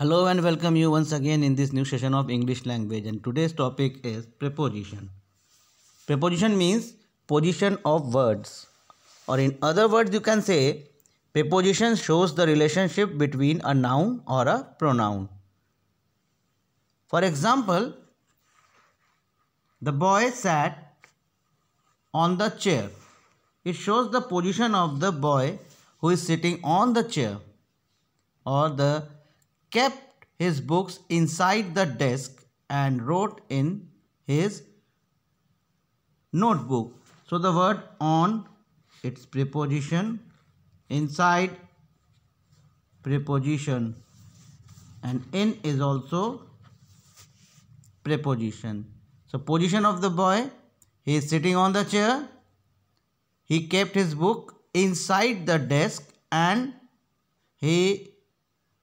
Hello and welcome you once again in this new session of English language and today's topic is preposition. Preposition means position of words or in other words you can say preposition shows the relationship between a noun or a pronoun. For example, the boy sat on the chair. It shows the position of the boy who is sitting on the chair or the kept his books inside the desk and wrote in his notebook. So the word on, its preposition, inside, preposition and in is also preposition. So position of the boy, he is sitting on the chair. He kept his book inside the desk and he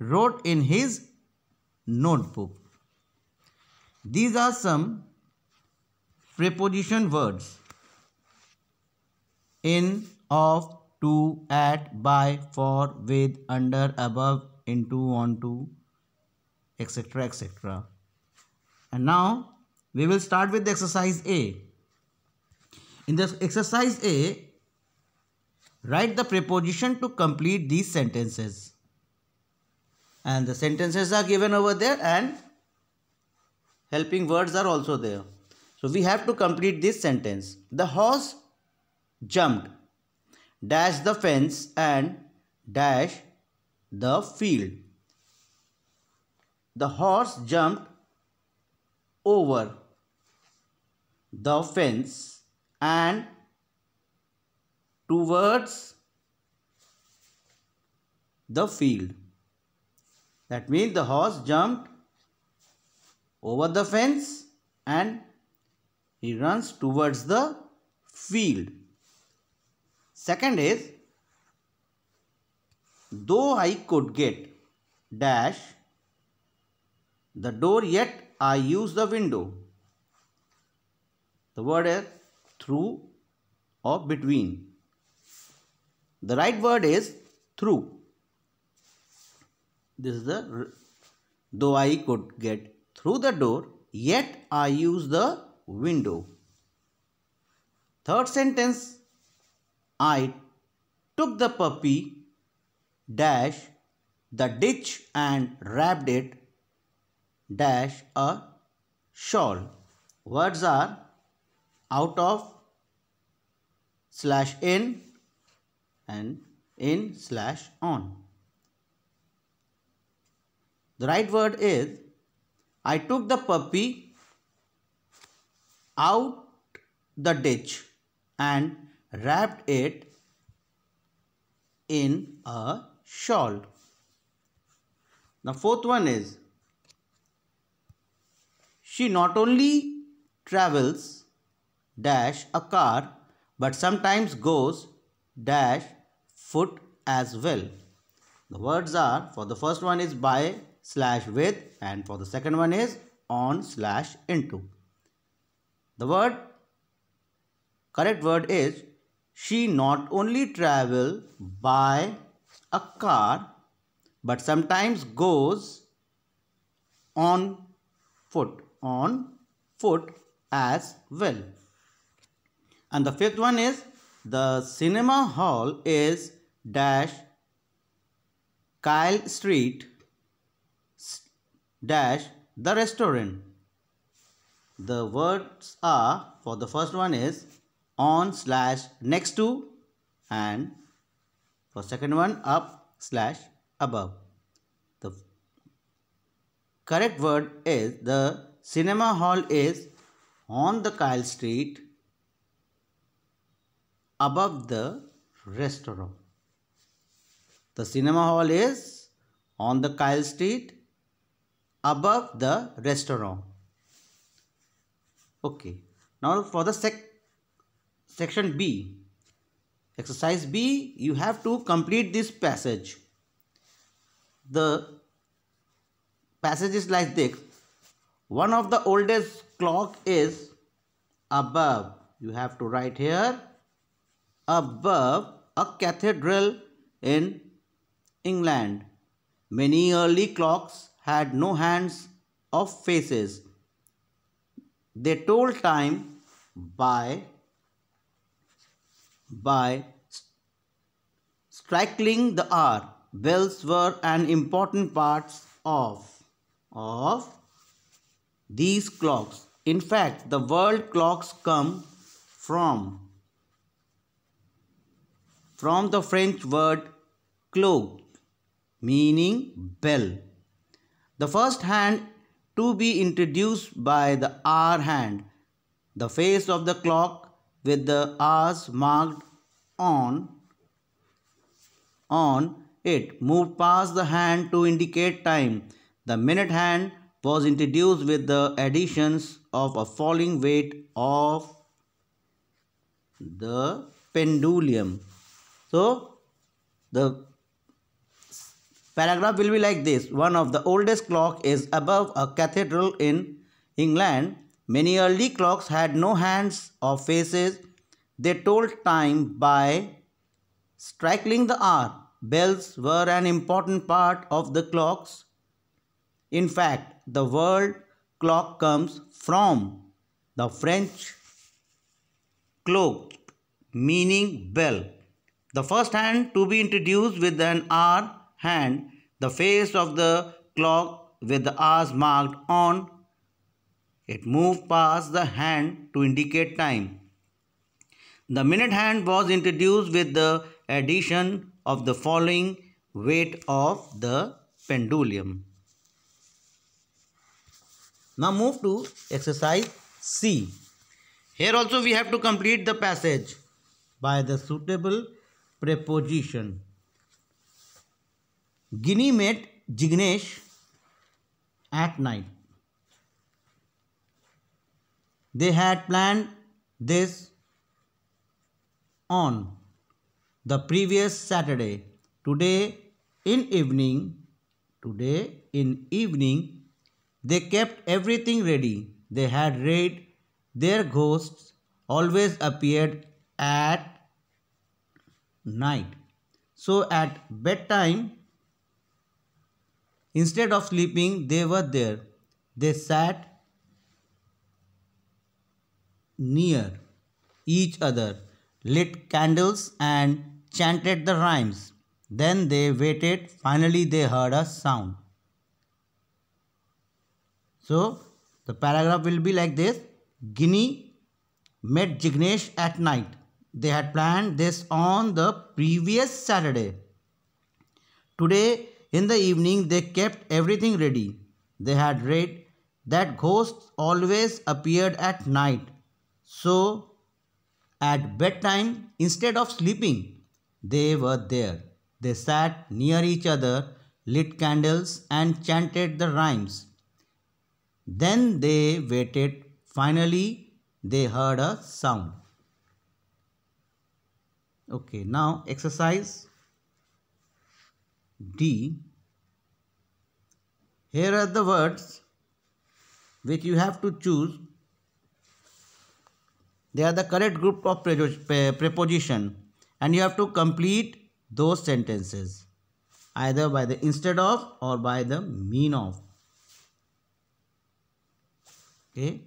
wrote in his notebook. These are some preposition words. In, of, to, at, by, for, with, under, above, into, onto, etc. etc. And now we will start with the exercise A. In the exercise A, write the preposition to complete these sentences and the sentences are given over there and helping words are also there. So we have to complete this sentence. The horse jumped, dash the fence and dash the field. The horse jumped over the fence and towards the field. That means the horse jumped over the fence and he runs towards the field. Second is, though I could get dash the door yet I use the window. The word is through or between. The right word is through this is the though I could get through the door yet I use the window. Third sentence I took the puppy dash the ditch and wrapped it dash a shawl. Words are out of slash in and in slash on. The right word is I took the puppy out the ditch and wrapped it in a shawl. The fourth one is she not only travels dash a car but sometimes goes dash foot as well. The words are for the first one is by slash with and for the second one is on slash into. The word correct word is she not only travel by a car but sometimes goes on foot on foot as well. And the fifth one is the cinema hall is dash Kyle Street dash the restaurant. The words are for the first one is on slash next to and for second one up slash above. The correct word is the cinema hall is on the Kyle Street above the restaurant. The cinema hall is on the Kyle Street above the restaurant okay now for the sec section b exercise b you have to complete this passage the passage is like this one of the oldest clock is above you have to write here above a cathedral in england many early clocks had no hands or faces. They told time by by striking the hour. Bells were an important part of of these clocks. In fact, the world clocks come from from the French word cloque, meaning bell. The first hand to be introduced by the hour hand, the face of the clock with the hours marked on on it moved past the hand to indicate time. The minute hand was introduced with the additions of a falling weight of the pendulum. So, the Paragraph will be like this. One of the oldest clock is above a cathedral in England. Many early clocks had no hands or faces. They told time by striking the hour. Bells were an important part of the clocks. In fact, the word clock comes from the French cloque, meaning bell. The first hand to be introduced with an hour hand the face of the clock with the hours marked on it moved past the hand to indicate time. The minute hand was introduced with the addition of the following weight of the pendulum. Now move to exercise C. Here also we have to complete the passage by the suitable preposition. Guinea met Jignesh at night. They had planned this on the previous Saturday. Today in evening, today in evening, they kept everything ready. They had read their ghosts always appeared at night. So at bedtime, Instead of sleeping, they were there. They sat near each other, lit candles, and chanted the rhymes. Then they waited. Finally, they heard a sound. So, the paragraph will be like this Guinea met Jignesh at night. They had planned this on the previous Saturday. Today, in the evening, they kept everything ready. They had read that ghosts always appeared at night. So, at bedtime, instead of sleeping, they were there. They sat near each other, lit candles, and chanted the rhymes. Then they waited. Finally, they heard a sound. Okay, now exercise D. Here are the words which you have to choose. They are the correct group of preposition and you have to complete those sentences either by the instead of or by the mean of. Okay.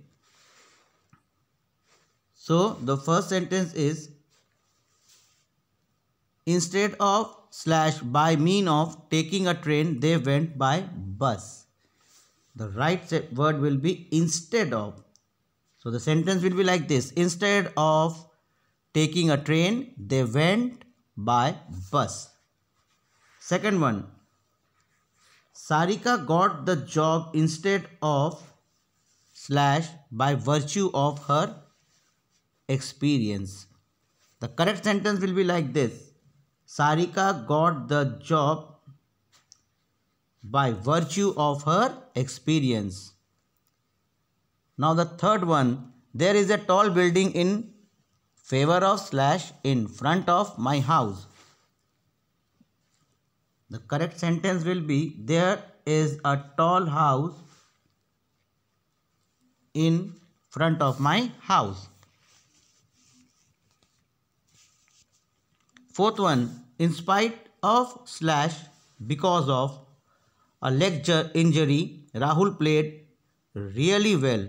So the first sentence is instead of slash by mean of taking a train they went by bus. The right word will be instead of. So the sentence will be like this. Instead of taking a train they went by bus. Second one. Sarika got the job instead of slash by virtue of her experience. The correct sentence will be like this. Sarika got the job by virtue of her experience. Now the third one, there is a tall building in favor of slash in front of my house. The correct sentence will be there is a tall house in front of my house. Fourth one, in spite of slash because of a lecture injury, Rahul played really well.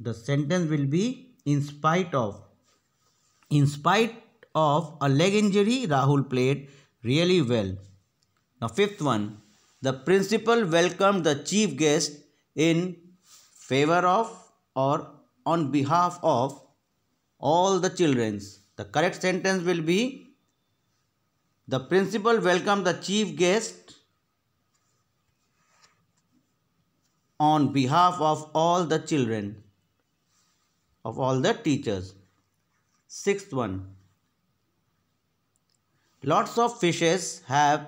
The sentence will be in spite of. In spite of a leg injury, Rahul played really well. Now fifth one, the principal welcomed the chief guest in favor of or on behalf of all the children's. The correct sentence will be the principal welcomed the chief guest on behalf of all the children of all the teachers. Sixth one. Lots of fishes have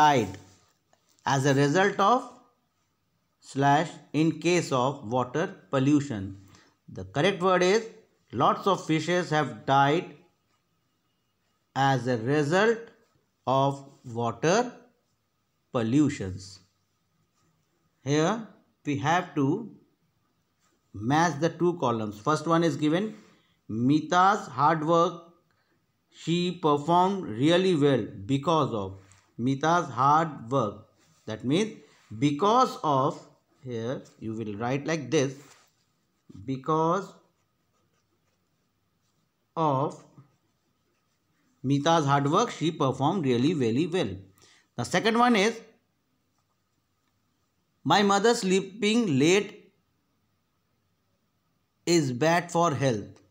died as a result of slash in case of water pollution. The correct word is Lots of fishes have died as a result of water pollutions. Here we have to match the two columns. First one is given Mita's hard work she performed really well because of Mita's hard work. That means because of here you will write like this because of Mita's hard work, she performed really very well. The second one is my mother sleeping late is bad for health.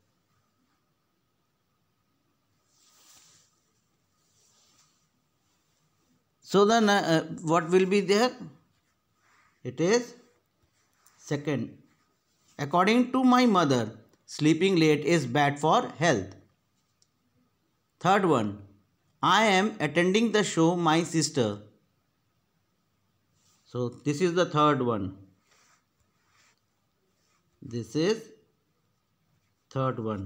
So then uh, what will be there? It is second. According to my mother, Sleeping late is bad for health. Third one, I am attending the show my sister. So this is the third one. This is third one.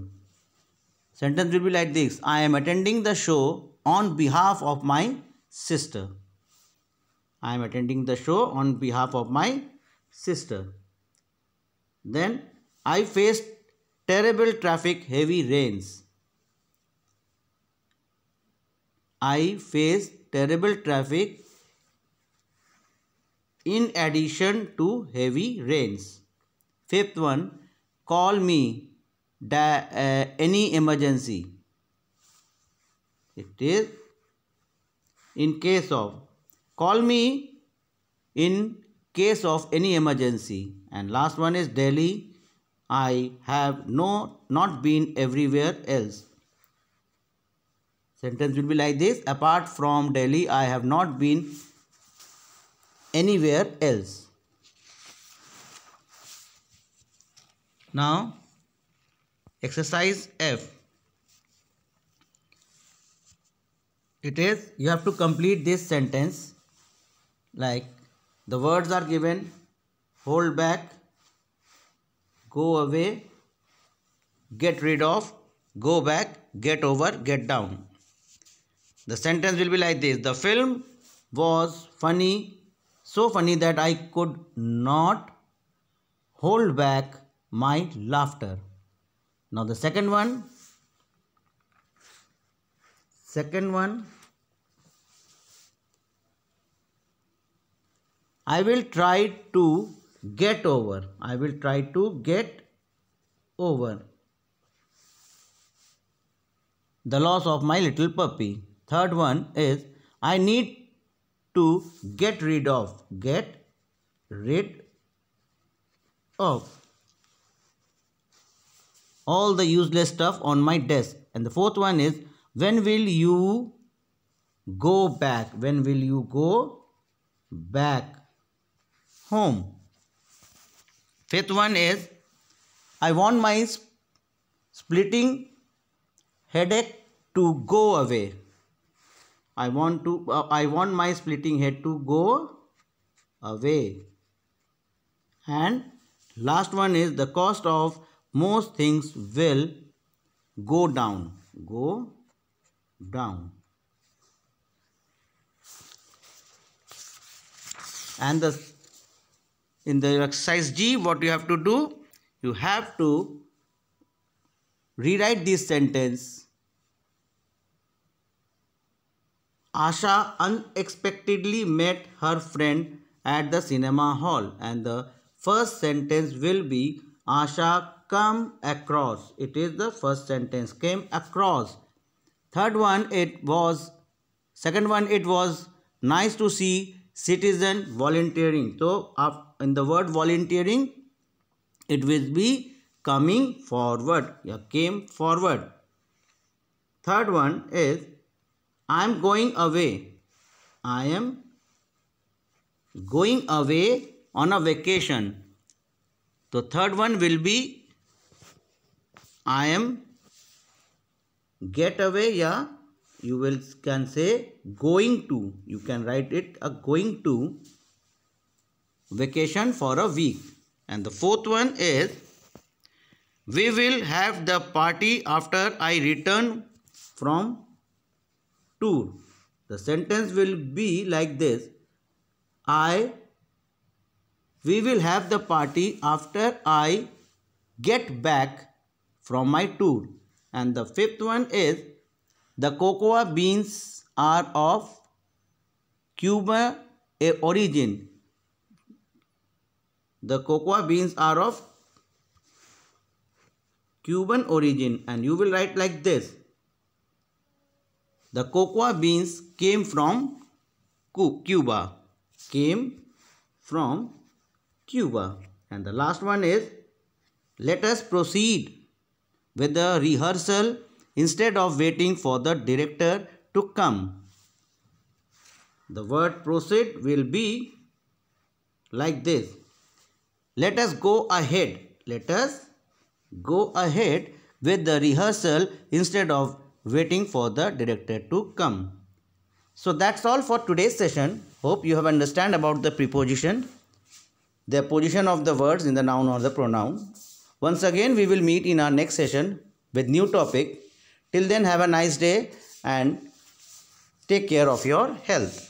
Sentence will be like this. I am attending the show on behalf of my sister. I am attending the show on behalf of my sister. Then I faced terrible traffic, heavy rains. I face terrible traffic in addition to heavy rains. Fifth one, call me da, uh, any emergency. It is in case of. Call me in case of any emergency. And last one is Delhi I have no not been everywhere else. Sentence will be like this. Apart from Delhi, I have not been anywhere else. Now, exercise F. It is, you have to complete this sentence like the words are given, hold back, go away, get rid of, go back, get over, get down. The sentence will be like this. The film was funny, so funny that I could not hold back my laughter. Now the second one, second one, I will try to get over. I will try to get over the loss of my little puppy. Third one is I need to get rid of. Get rid of all the useless stuff on my desk. And the fourth one is when will you go back? When will you go back home? Fifth one is I want my splitting headache to go away. I want to uh, I want my splitting head to go away. And last one is the cost of most things will go down. Go down. And the in the exercise G, what you have to do? You have to rewrite this sentence. Asha unexpectedly met her friend at the cinema hall and the first sentence will be Asha come across. It is the first sentence came across. Third one it was second one it was nice to see citizen volunteering. So after in the word volunteering it will be coming forward yeah came forward third one is i am going away i am going away on a vacation so third one will be i am get away yeah you will can say going to you can write it a going to vacation for a week. And the fourth one is we will have the party after I return from tour. The sentence will be like this. I we will have the party after I get back from my tour. And the fifth one is the cocoa beans are of Cuban origin the cocoa beans are of Cuban origin and you will write like this. The cocoa beans came from Cuba. Came from Cuba. And the last one is let us proceed with the rehearsal instead of waiting for the director to come. The word proceed will be like this. Let us go ahead. Let us go ahead with the rehearsal instead of waiting for the director to come. So that's all for today's session. Hope you have understand about the preposition, the position of the words in the noun or the pronoun. Once again, we will meet in our next session with new topic. Till then, have a nice day and take care of your health.